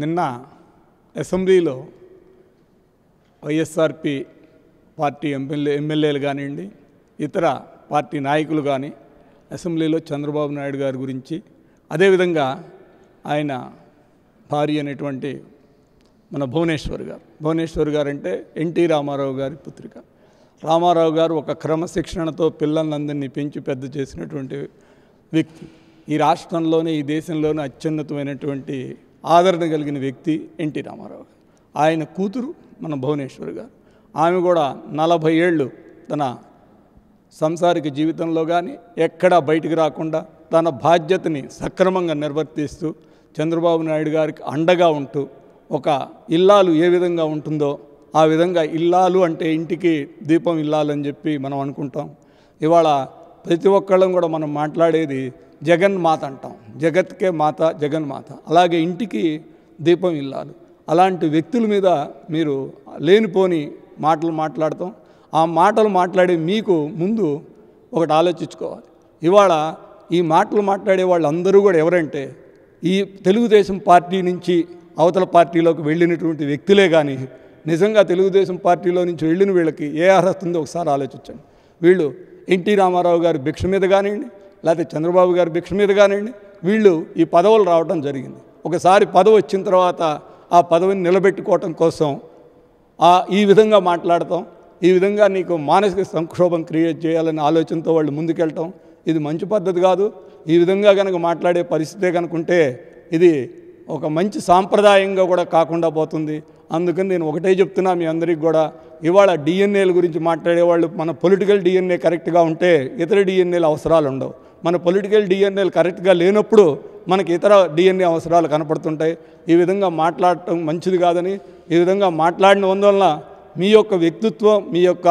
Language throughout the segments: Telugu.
నిన్న అసెంబ్లీలో వైఎస్ఆర్పి పార్టీ ఎమ్మెల్యే ఎమ్మెల్యేలు కానివ్వండి ఇతర పార్టీ నాయకులు కానీ అసెంబ్లీలో చంద్రబాబు నాయుడు గారి గురించి అదేవిధంగా ఆయన భార్య అనేటువంటి మన భువనేశ్వర్ గారు భువనేశ్వర్ గారు అంటే ఎన్టీ రామారావు గారి పుత్రిక రామారావు గారు ఒక క్రమశిక్షణతో పిల్లలందరినీ పెంచి పెద్ద చేసినటువంటి వ్యక్తి ఈ రాష్ట్రంలోనే ఈ దేశంలోనే అత్యున్నతమైనటువంటి ఆదరణ కలిగిన వ్యక్తి ఎన్టీ రామారావు గారు ఆయన కూతురు మన భువనేశ్వర్ గారు ఆమె కూడా నలభై ఏళ్ళు తన సంసారిక జీవితంలో కానీ ఎక్కడా బయటికి రాకుండా తన బాధ్యతని సక్రమంగా నిర్వర్తిస్తూ చంద్రబాబు నాయుడు గారికి అండగా ఉంటూ ఒక ఇల్లాలు ఏ విధంగా ఉంటుందో ఆ విధంగా ఇల్లాలు అంటే ఇంటికి దీపం ఇల్లాలు అని చెప్పి మనం అనుకుంటాం ఇవాళ ప్రతి ఒక్కళ్ళం కూడా మనం మాట్లాడేది జగన్మాత అంటాం జగత్కే మాత జగన్మాత అలాగే ఇంటికి దీపం ఇల్లాలు అలాంటి వ్యక్తుల మీద మీరు లేనిపోని మాటలు మాట్లాడతాం ఆ మాటలు మాట్లాడే మీకు ముందు ఒకటి ఆలోచించుకోవాలి ఇవాళ ఈ మాటలు మాట్లాడే వాళ్ళందరూ కూడా ఎవరంటే ఈ తెలుగుదేశం పార్టీ నుంచి అవతల పార్టీలోకి వెళ్ళినటువంటి వ్యక్తులే కానీ నిజంగా తెలుగుదేశం పార్టీలో నుంచి వెళ్ళిన వీళ్ళకి ఏ అర్హత ఉందో ఒకసారి ఆలోచించండి వీళ్ళు ఎన్టీ రామారావు గారి భిక్ష మీద కానివ్వండి లేకపోతే చంద్రబాబు గారి భిక్ష మీద కానివ్వండి వీళ్ళు ఈ పదవులు రావడం జరిగింది ఒకసారి పదవి వచ్చిన తర్వాత ఆ పదవిని నిలబెట్టుకోవటం కోసం ఆ ఈ విధంగా మాట్లాడటం ఈ విధంగా నీకు మానసిక సంక్షోభం క్రియేట్ చేయాలనే ఆలోచనతో వాళ్ళు ముందుకెళ్ళటం ఇది మంచి పద్ధతి కాదు ఈ విధంగా కనుక మాట్లాడే పరిస్థితే కనుక ఉంటే ఇది ఒక మంచి సాంప్రదాయంగా కూడా కాకుండా పోతుంది అందుకని నేను ఒకటే చెప్తున్నా మీ అందరికీ కూడా ఇవాళ డిఎన్ఏల గురించి మాట్లాడేవాళ్ళు మన పొలిటికల్ డిఎన్ఏ కరెక్ట్గా ఉంటే ఇతర డిఎన్ఏలు అవసరాలు ఉండవు మన పొలిటికల్ డిఎన్ఏలు కరెక్ట్గా లేనప్పుడు మనకి ఇతర డిఎన్ఏ అవసరాలు కనపడుతుంటాయి ఈ విధంగా మాట్లాడటం మంచిది కాదని ఈ విధంగా మాట్లాడిన వల్ల మీ యొక్క వ్యక్తిత్వం మీ యొక్క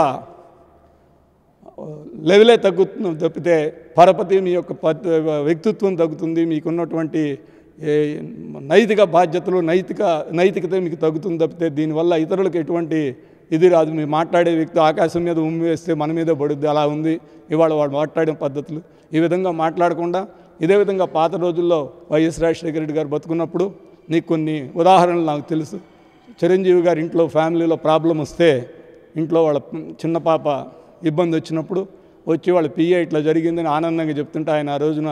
లెవెలే తగ్గుతుంది తప్పితే పరపతి మీ యొక్క వ్యక్తిత్వం తగ్గుతుంది మీకున్నటువంటి నైతిక బాధ్యతలు నైతిక నైతికత మీకు తగ్గుతుంది తప్పితే దీనివల్ల ఇతరులకు ఎటువంటి ఇది రాదు మీరు మాట్లాడే వ్యక్తి ఆకాశం మీద ఉమ్మి వేస్తే మన మీద పడుద్ది అలా ఉంది ఇవాళ వాడు మాట్లాడే పద్ధతులు ఈ విధంగా మాట్లాడకుండా ఇదే విధంగా పాత రోజుల్లో వైఎస్ రాజశేఖర రెడ్డి గారు బతుకున్నప్పుడు నీకు కొన్ని ఉదాహరణలు నాకు తెలుసు చిరంజీవి గారి ఇంట్లో ఫ్యామిలీలో ప్రాబ్లం వస్తే ఇంట్లో వాళ్ళ చిన్న పాప ఇబ్బంది వచ్చినప్పుడు వచ్చి వాళ్ళ పిఏ ఇట్లా జరిగిందని ఆనందంగా చెప్తుంటే ఆయన ఆ రోజున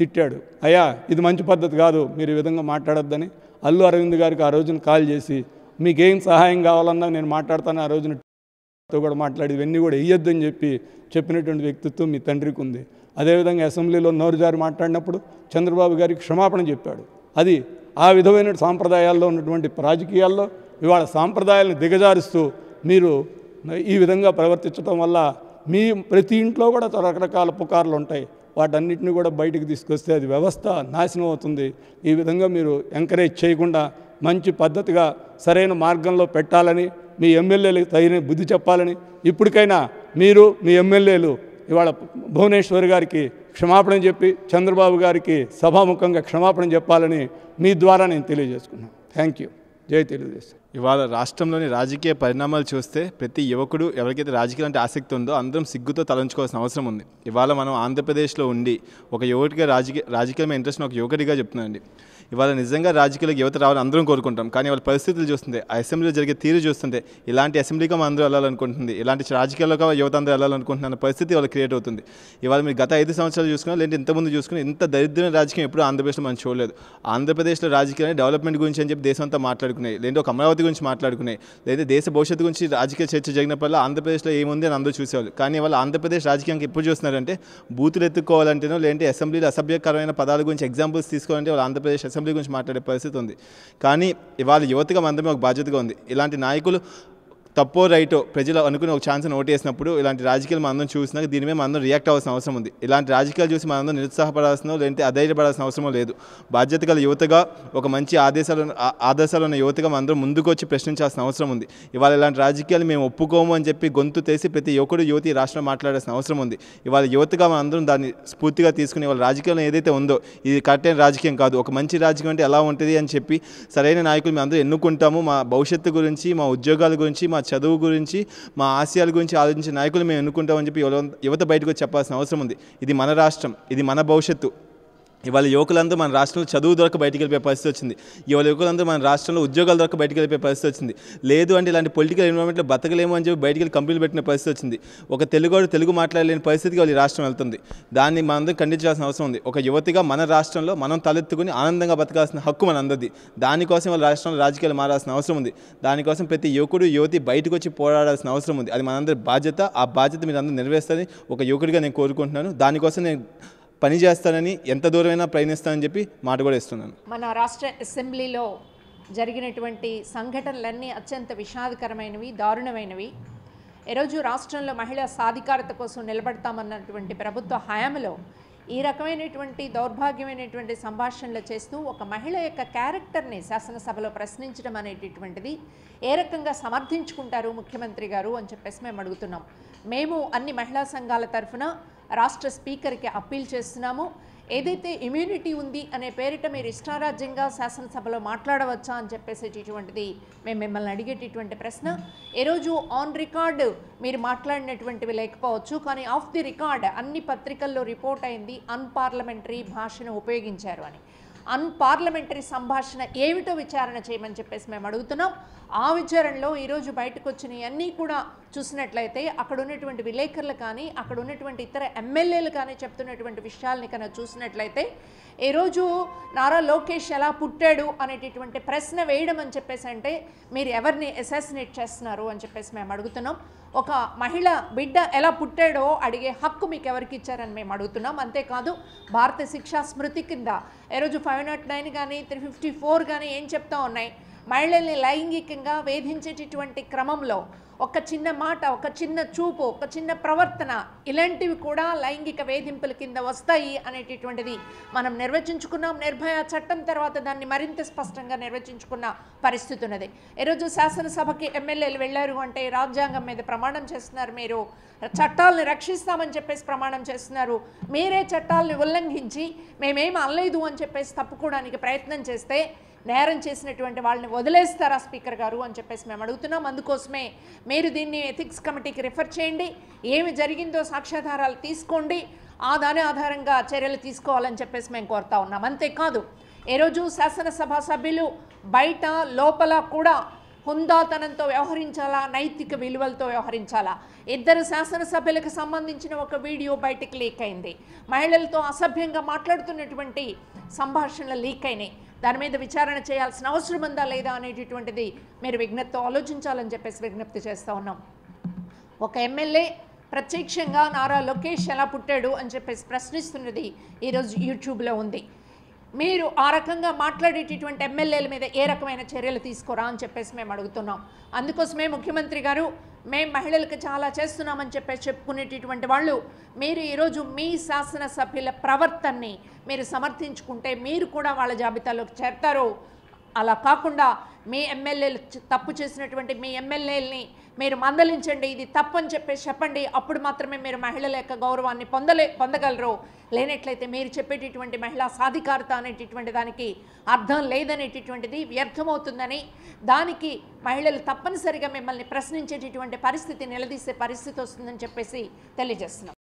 తిట్టాడు అయ్యా ఇది మంచి పద్ధతి కాదు మీరు ఈ విధంగా మాట్లాడొద్దని అల్లు అరవింద్ గారికి ఆ రోజున కాల్ చేసి మీకేం సహాయం కావాలన్నా నేను మాట్లాడతాను ఆ రోజున కూడా మాట్లాడి ఇవన్నీ కూడా వేయొద్దని చెప్పి చెప్పినటువంటి వ్యక్తిత్వం మీ తండ్రికి ఉంది అదేవిధంగా అసెంబ్లీలో నోరుజారి మాట్లాడినప్పుడు చంద్రబాబు గారికి క్షమాపణ చెప్పాడు అది ఆ విధమైన సాంప్రదాయాల్లో ఉన్నటువంటి రాజకీయాల్లో ఇవాళ సాంప్రదాయాలను దిగజారుస్తూ మీరు ఈ విధంగా ప్రవర్తించడం వల్ల మీ ప్రతి ఇంట్లో కూడా రకరకాల పుకార్లు ఉంటాయి వాటన్నిటిని కూడా బయటకు తీసుకొస్తే అది వ్యవస్థ నాశనం అవుతుంది ఈ విధంగా మీరు ఎంకరేజ్ చేయకుండా మంచి పద్ధతిగా సరైన మార్గంలో పెట్టాలని మీ ఎమ్మెల్యేలకు తగిన బుద్ధి చెప్పాలని ఇప్పటికైనా మీరు మీ ఎమ్మెల్యేలు ఇవాళ భువనేశ్వర్ గారికి క్షమాపణ చెప్పి చంద్రబాబు గారికి సభాముఖంగా క్షమాపణ చెప్పాలని మీ ద్వారా నేను తెలియజేసుకున్నాను థ్యాంక్ యూ జై తెలుగుదేశం ఇవాళ రాష్ట్రంలోని రాజకీయ పరిణామాలు చూస్తే ప్రతి యువకుడు ఎవరికైతే రాజకీయాలు అంటే ఆసక్తి ఉందో అందరం సిగ్గుతో తలంచుకోవాల్సిన అవసరం ఉంది ఇవాళ మనం ఆంధ్రప్రదేశ్లో ఉండి ఒక యువకుడిగా రాజకీయ రాజకీయమైన ఇంట్రెస్ట్ని ఒక యువకుడిగా చెప్తున్నానండి ఇవాళ నిజంగా రాజకీయాలకు యువత రావాలని అందరం కోరుకుంటాం కానీ వాళ్ళ పరిస్థితులు చూస్తుంది ఆ అసెంబ్లీలో జరిగే తీరు చూస్తుంటే ఇలాంటి అసెంబ్లీగా మనం అందరూ వెళ్ళాలనుకుంటుంది ఇలాంటి రాజకీయాల్లో యువత అందరూ వెళ్ళాలనుకుంటున్న పరిస్థితి వాళ్ళు క్రియేట్ అవుతుంది ఇవాళ మీరు గత ఐదు సంవత్సరాలు చూసుకున్నా లేదంటే ఇంతకుముందు చూసుకుని ఇంత దరిద్రమైన రాజకీయం ఎప్పుడు ఆంధ్రప్రదేశ్లో మనం చూడలేదు ఆంధ్రప్రదేశ్లో రాజకీయాన్ని డెవలప్మెంట్ గురించి అని చెప్పి దేశం అంతా మాట్లాడుకున్నాయి లేదంటే ఒక అమరావతి గురించి మాట్లాడుకున్నాయి లేదంటే దేశ భవిష్యత్తు గురించి రాజకీయ చర్చ జరిగినప్పుడు ఆంధ్రప్రదేశ్లో ఏముంది అని అందరూ చూసేవాళ్ళు కానీ వాళ్ళు ఆంధ్రప్రదేశ్ రాజకీయానికి ఎప్పుడు చూస్తున్నారంటే బూతులు ఎత్తుకోవాలంటేనో లేదంటే అసెంబ్లీలో అసభ్యకరమైన పదాల గురించి ఎగ్జాంపుల్స్ తీసుకోవాలంటే వాళ్ళు ఆంధ్రప్రదేశ్ అసెంబ్లీ గురించి మాట్లాడే పరిస్థితి ఉంది కానీ ఇవాళ యువతగా మందమే ఒక బాధ్యతగా ఉంది ఇలాంటి నాయకులు తప్పో రైటో ప్రజలు అనుకుని ఒక ఛాన్స్ ఓటేసినప్పుడు ఇలాంటి రాజకీయాలు మనందరం చూసినాక దీని మీద మనందరం రియాక్ట్ అవ్వాల్సిన అవసరం ఉంది ఇలాంటి రాజకీయాలు చూసి మనందరం నిరుత్సాహపడాల్సిన లేదంటే అధైర్యపడాల్సిన అవసరం లేదు బాధ్యత గల యువతగా ఒక మంచి ఆదేశాలు ఆదర్శాలు ఉన్న యువతగా మనందరం ముందుకు వచ్చి ప్రశ్నించాల్సిన అవసరం ఉంది ఇవాళ ఇలాంటి రాజకీయాలు మేము ఒప్పుకోము అని చెప్పి గొంతు తెసి ప్రతి యువకుడు యువతి రాష్ట్రం మాట్లాడాల్సిన అవసరం ఉంది ఇవాళ యువతగా మనందరం దాన్ని స్ఫూర్తిగా తీసుకుని ఇవాళ రాజకీయాలు ఏదైతే ఉందో ఇది కరెక్ట్ రాజకీయం కాదు ఒక మంచి రాజకీయం అంటే ఎలా ఉంటుంది అని చెప్పి సరైన నాయకులు మేము అందరూ ఎన్నుకుంటాము మా భవిష్యత్తు గురించి మా ఉద్యోగాల గురించి మా చదువు గురించి మా ఆశయాల గురించి ఆలోచించే నాయకులు మేము ఎన్నుకుంటామని చెప్పి యువత బయటకు చెప్పాల్సిన అవసరం ఉంది ఇది మన రాష్ట్రం ఇది మన భవిష్యత్తు ఇవాళ యువకులందరూ మన రాష్ట్రంలో చదువు దొరక బయటికి వెళ్ళిపోయే పరిస్థితి వచ్చింది ఇవాళ యువకులందరూ మన రాష్ట్రంలో ఉద్యోగాల దొరక బయటికి వెళ్ళిపోయే పరిస్థితి వచ్చింది లేదు అంటే ఇలాంటి పొలిటికల్ ఎన్విరాన్మెంట్లో బతకలేము అని చెప్పి బయటికి వెళ్ళి కంపెనీలు పెట్టిన పరిస్థితి వచ్చింది ఒక తెలుగు తెలుగు మాట్లాడలేని పరిస్థితికి వాళ్ళు రాష్ట్రం వెళ్తుంది దాన్ని మనందరం ఖండించాల్సిన అవసరం ఉంది ఒక యువతిగా మన రాష్ట్రంలో మనం తలెత్తుకుని ఆనందంగా బతకాల్సిన హక్కు మన అందది దానికోసం వాళ్ళ రాష్ట్రంలో రాజకీయాలు మారాల్సిన అవసరం ఉంది దానికోసం ప్రతి యువకుడు యువతి బయటకు వచ్చి పోరాడాల్సిన అవసరం ఉంది అది మనందరి బాధ్యత ఆ బాధ్యత మీరు అందరూ నెరవేస్తుంది ఒక యువకుడిగా నేను కోరుకుంటున్నాను దానికోసం నేను పని చేస్తానని ఎంత దూరమైనా ప్రయత్నిస్తానని చెప్పి మాట కూడా ఇస్తున్నాను మన రాష్ట్ర అసెంబ్లీలో జరిగినటువంటి సంఘటనలన్నీ అత్యంత విషాదకరమైనవి దారుణమైనవి ఈరోజు రాష్ట్రంలో మహిళా సాధికారత కోసం నిలబడతామన్నటువంటి ప్రభుత్వ హయాంలో ఈ రకమైనటువంటి దౌర్భాగ్యమైనటువంటి సంభాషణలు చేస్తూ ఒక మహిళ యొక్క క్యారెక్టర్ని శాసనసభలో ప్రశ్నించడం అనేటటువంటిది ఏ రకంగా సమర్థించుకుంటారు ముఖ్యమంత్రి గారు అని చెప్పేసి మేము అడుగుతున్నాం మేము అన్ని మహిళా సంఘాల తరఫున రాష్ట్ర స్పీకర్కి అప్పీల్ చేస్తున్నాము ఏదైతే ఇమ్యూనిటీ ఉంది అనే పేరిట మీరు ఇష్టారాజ్యంగా శాసనసభలో మాట్లాడవచ్చా అని చెప్పేసేటటువంటిది మేము మిమ్మల్ని అడిగేటటువంటి ప్రశ్న ఈరోజు ఆన్ రికార్డు మీరు మాట్లాడినటువంటివి లేకపోవచ్చు కానీ ఆఫ్ ది రికార్డ్ అన్ని పత్రికల్లో రిపోర్ట్ అయింది అన్పార్లమెంటరీ భాషను ఉపయోగించారు అని అన్పార్లమెంటరీ సంభాషణ ఏమిటో విచారణ చేయమని చెప్పేసి మేము అడుగుతున్నాం ఆ విచారణలో ఈరోజు బయటకు వచ్చినవన్నీ కూడా చూసినట్లయితే అక్కడ ఉన్నటువంటి విలేకరులు కానీ అక్కడ ఉన్నటువంటి ఇతర ఎమ్మెల్యేలు కానీ చెప్తున్నటువంటి విషయాల్ని కనుక చూసినట్లయితే ఈరోజు నారా లోకేష్ ఎలా పుట్టాడు అనేటటువంటి ప్రశ్న వేయడం అని చెప్పేసి అంటే మీరు ఎవరిని అసాసినేట్ చేస్తున్నారు అని చెప్పేసి మేము అడుగుతున్నాం ఒక మహిళ బిడ్డ ఎలా పుట్టాడో అడిగే హక్కు మీకు ఎవరికి ఇచ్చారని మేము అడుగుతున్నాం అంతేకాదు భారత శిక్షా స్మృతి కింద ఈరోజు ఫైవ్ నాట్ నైన్ కానీ త్రీ ఫిఫ్టీ ఫోర్ కానీ ఏం చెప్తా ఉన్నాయి మహిళల్ని లైంగికంగా వేధించేటటువంటి క్రమంలో ఒక చిన్న మాట ఒక చిన్న చూపు ఒక చిన్న ప్రవర్తన ఇలాంటివి కూడా లైంగిక వేధింపుల కింద వస్తాయి అనేటటువంటిది మనం నిర్వచించుకున్నాం నిర్భయ చట్టం తర్వాత దాన్ని మరింత స్పష్టంగా నిర్వచించుకున్న పరిస్థితి ఉన్నది ఈరోజు శాసనసభకి ఎమ్మెల్యేలు వెళ్ళారు అంటే రాజ్యాంగం మీద ప్రమాణం చేస్తున్నారు మీరు చట్టాలను రక్షిస్తామని చెప్పేసి ప్రమాణం చేస్తున్నారు మీరే చట్టాలను ఉల్లంఘించి మేమేం అనలేదు అని చెప్పేసి తప్పుకోవడానికి ప్రయత్నం చేస్తే నేరం చేసినటువంటి వాళ్ళని వదిలేస్తారా స్పీకర్ గారు అని చెప్పేసి మేము అడుగుతున్నాం అందుకోసమే మీరు దీన్ని ఎథిక్స్ కమిటీకి రిఫర్ చేయండి ఏమి జరిగిందో సాక్ష్యాధారాలు తీసుకోండి ఆ దాని ఆధారంగా చర్యలు తీసుకోవాలని చెప్పేసి మేము కోరుతా ఉన్నాం అంతేకాదు ఈరోజు శాసనసభ సభ్యులు బయట లోపల కూడా హుందాతనంతో వ్యవహరించాలా నైతిక విలువలతో వ్యవహరించాలా ఇద్దరు శాసనసభ్యులకు సంబంధించిన ఒక వీడియో బయటకు లీక్ అయింది మహిళలతో అసభ్యంగా మాట్లాడుతున్నటువంటి సంభాషణలు లీక్ అయినాయి దాని మీద విచారణ చేయాల్సిన అవసరం ఉందా లేదా అనేటటువంటిది మీరు విజ్ఞప్తితో ఆలోచించాలని చెప్పేసి విజ్ఞప్తి చేస్తూ ఉన్నాం ఒక ఎమ్మెల్యే ప్రత్యక్షంగా నారా లోకేష్ ఎలా పుట్టాడు అని చెప్పేసి ప్రశ్నిస్తున్నది ఈరోజు యూట్యూబ్లో ఉంది మీరు ఆ రకంగా మాట్లాడేటటువంటి ఎమ్మెల్యేల మీద ఏ రకమైన చర్యలు తీసుకోరా అని చెప్పేసి మేము అడుగుతున్నాం అందుకోసమే ముఖ్యమంత్రి గారు మేము మహిళలకు చాలా చేస్తున్నామని చెప్పి చెప్పుకునేటటువంటి వాళ్ళు మీరు ఈరోజు మీ శాసనసభ్యుల ప్రవర్తనని మీరు సమర్థించుకుంటే మీరు కూడా వాళ్ళ జాబితాలోకి చేరతారు అలా కాకుండా మీ ఎమ్మెల్యేలు తప్పు చేసినటువంటి మీ ఎమ్మెల్యేలని మీరు మందలించండి ఇది తప్పని చెప్పేసి చెప్పండి అప్పుడు మాత్రమే మీరు మహిళల యొక్క గౌరవాన్ని పొందలే పొందగలరు లేనట్లయితే మీరు చెప్పేటటువంటి మహిళా సాధికారత అనేటటువంటి దానికి అర్థం లేదనేటటువంటిది వ్యర్థమవుతుందని దానికి మహిళలు తప్పనిసరిగా మిమ్మల్ని ప్రశ్నించేటటువంటి పరిస్థితి నిలదీసే పరిస్థితి వస్తుందని చెప్పేసి తెలియజేస్తున్నాం